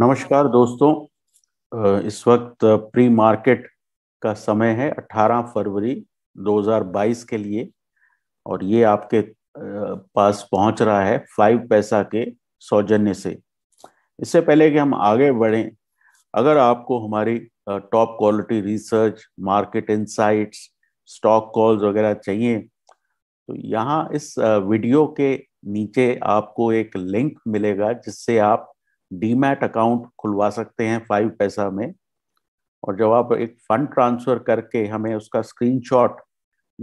नमस्कार दोस्तों इस वक्त प्री मार्केट का समय है 18 फरवरी 2022 के लिए और ये आपके पास पहुंच रहा है फाइव पैसा के सौजन्य से इससे पहले कि हम आगे बढ़ें अगर आपको हमारी top quality research market insights stock calls वगैरह चाहिए तो यहाँ इस वीडियो के नीचे आपको एक लिंक मिलेगा जिससे आप डीमैट अकाउंट खुलवा सकते हैं फाइव पैसा में और जब आप एक फंड ट्रांसफर करके हमें उसका screenshot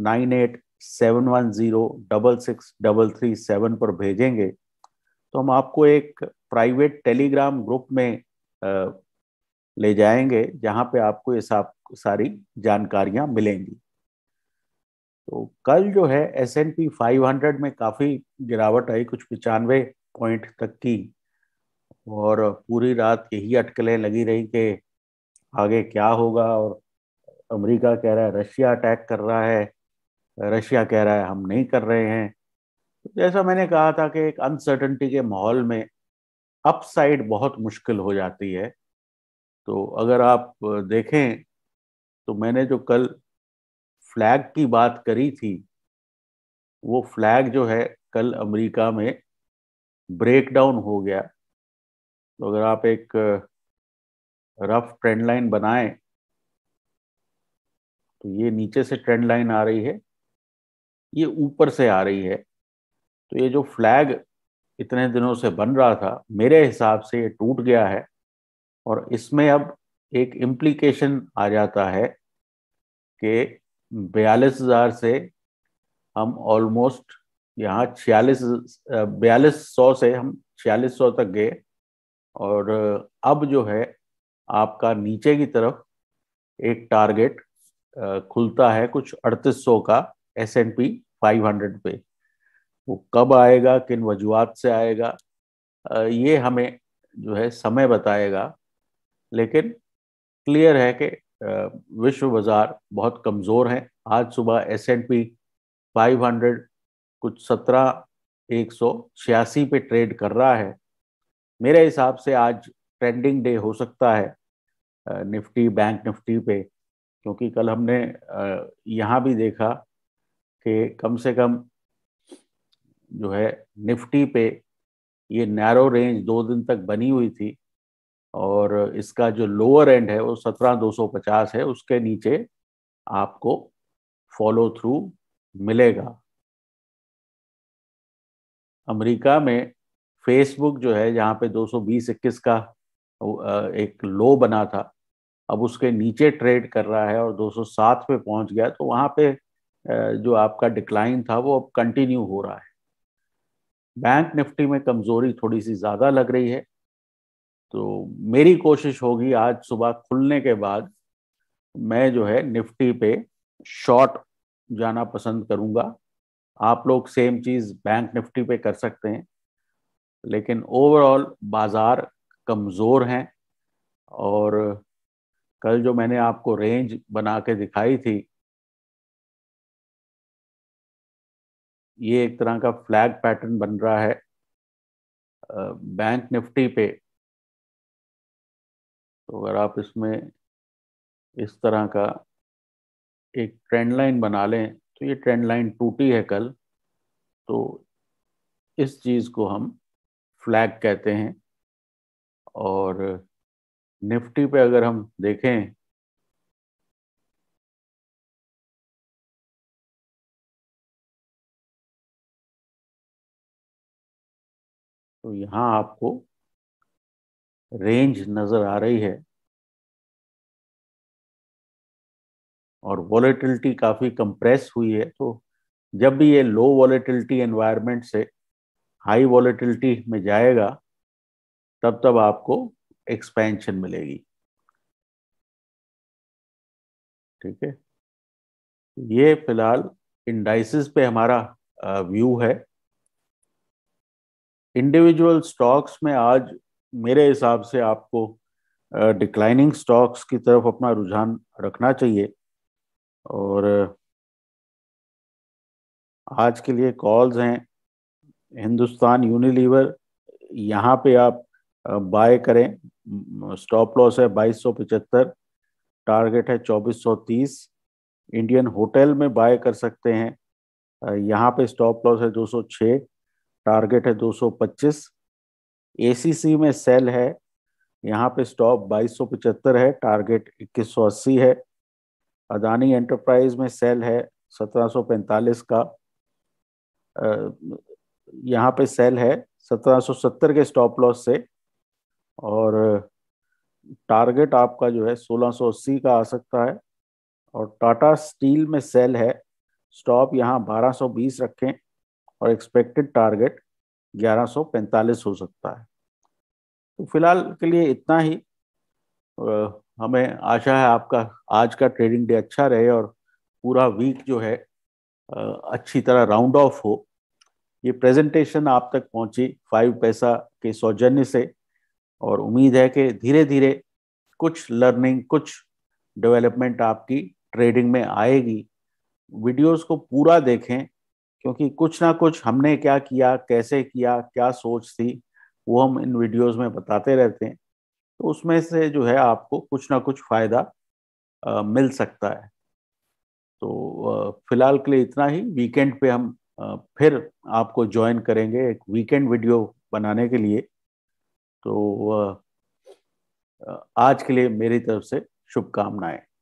nine eight seven one zero double six double three seven पर भेजेंगे तो हम आपको एक प्राइवेट टेलीग्राम ग्रुप में आ, ले जाएंगे जहां पे आपको ये सब सारी जानकारियां मिलेंगी तो कल जो है S and P five hundred में काफ़ी गिरावट आई कुछ पचानवे पॉइंट तक की और पूरी रात यही अटकलें लगी रही कि आगे क्या होगा और अमेरिका कह रहा है रशिया अटैक कर रहा है रशिया कह रहा है हम नहीं कर रहे हैं तो जैसा मैंने कहा था कि एक अनसर्टनटी के माहौल में अपसाइड बहुत मुश्किल हो जाती है तो अगर आप देखें तो मैंने जो कल फ्लैग की बात करी थी वो फ्लैग जो है कल अमेरिका में ब्रेक डाउन हो गया तो अगर आप एक रफ ट्रेंड लाइन बनाए तो ये नीचे से ट्रेंड लाइन आ रही है ये ऊपर से आ रही है तो ये जो फ्लैग इतने दिनों से बन रहा था मेरे हिसाब से ये टूट गया है और इसमें अब एक इम्प्लीकेशन आ जाता है कि बयालीस हज़ार से हम ऑलमोस्ट यहाँ छियालीस बयालीस सौ से हम छियालीस सौ तक गए और अब जो है आपका नीचे की तरफ एक टारगेट खुलता है कुछ 3800 का एस एन पी फाइव पे वो कब आएगा किन वजूहत से आएगा ये हमें जो है समय बताएगा लेकिन क्लियर है कि विश्व बाज़ार बहुत कमज़ोर हैं आज सुबह एस एंड पी फाइव कुछ सत्रह एक सौ छियासी पे ट्रेड कर रहा है मेरे हिसाब से आज ट्रेंडिंग डे हो सकता है निफ्टी बैंक निफ्टी पे क्योंकि कल हमने यहाँ भी देखा कि कम से कम जो है निफ्टी पे ये नैरो रेंज दो दिन तक बनी हुई थी और इसका जो लोअर एंड है वो सत्रह दो सौ पचास है उसके नीचे आपको फॉलो थ्रू मिलेगा अमेरिका में फेसबुक जो है जहाँ पे दो 21 का एक लो बना था अब उसके नीचे ट्रेड कर रहा है और 207 पे पहुंच गया तो वहाँ पे जो आपका डिक्लाइन था वो अब कंटिन्यू हो रहा है बैंक निफ्टी में कमजोरी थोड़ी सी ज़्यादा लग रही है तो मेरी कोशिश होगी आज सुबह खुलने के बाद मैं जो है निफ्टी पे शॉर्ट जाना पसंद करूंगा आप लोग सेम चीज़ बैंक निफ्टी पे कर सकते हैं लेकिन ओवरऑल बाज़ार कमज़ोर हैं और कल जो मैंने आपको रेंज बना के दिखाई थी ये एक तरह का फ्लैग पैटर्न बन रहा है बैंक निफ्टी पे तो अगर आप इसमें इस तरह का एक ट्रेंड लाइन बना लें तो ये ट्रेंड लाइन टूटी है कल तो इस चीज़ को हम फ्लैग कहते हैं और निफ्टी पे अगर हम देखें तो यहां आपको रेंज नज़र आ रही है और वॉलेटिलिटी काफ़ी कंप्रेस हुई है तो जब भी ये लो वॉलेटिलिटी एनवायरनमेंट से हाई वॉलेटिलिटी में जाएगा तब तब आपको एक्सपेंशन मिलेगी ठीक है ये फिलहाल इंडाइसिस पे हमारा व्यू है इंडिविजुअल स्टॉक्स में आज मेरे हिसाब से आपको डिक्लाइनिंग स्टॉक्स की तरफ अपना रुझान रखना चाहिए और आज के लिए कॉल्स हैं हिंदुस्तान यूनिलीवर यहाँ पे आप बाय करें स्टॉप लॉस है पचहत्तर टारगेट है 2430 इंडियन होटल में बाय कर सकते हैं यहाँ पे स्टॉप लॉस है 206 टारगेट है 225 एसीसी में सेल है यहाँ पे स्टॉप पचहत्तर है टारगेट 2180 है अदानी एंटरप्राइज में सेल है 1745 का यहाँ पे सेल है 1770 के स्टॉप लॉस से और टारगेट आपका जो है 1680 का आ सकता है और टाटा स्टील में सेल है स्टॉप यहाँ 1220 रखें और एक्सपेक्टेड टारगेट 1145 हो सकता है तो फिलहाल के लिए इतना ही हमें आशा है आपका आज का ट्रेडिंग डे अच्छा रहे और पूरा वीक जो है अच्छी तरह राउंड ऑफ हो ये प्रेजेंटेशन आप तक पहुंची फाइव पैसा के सौजन्य से और उम्मीद है कि धीरे धीरे कुछ लर्निंग कुछ डेवलपमेंट आपकी ट्रेडिंग में आएगी वीडियोस को पूरा देखें क्योंकि कुछ ना कुछ हमने क्या किया कैसे किया क्या सोच थी वो हम इन वीडियोस में बताते रहते हैं तो उसमें से जो है आपको कुछ ना कुछ फ़ायदा मिल सकता है तो फिलहाल के लिए इतना ही वीकेंड पे हम फिर आपको ज्वाइन करेंगे एक वीकेंड वीडियो बनाने के लिए तो आज के लिए मेरी तरफ से शुभकामनाएं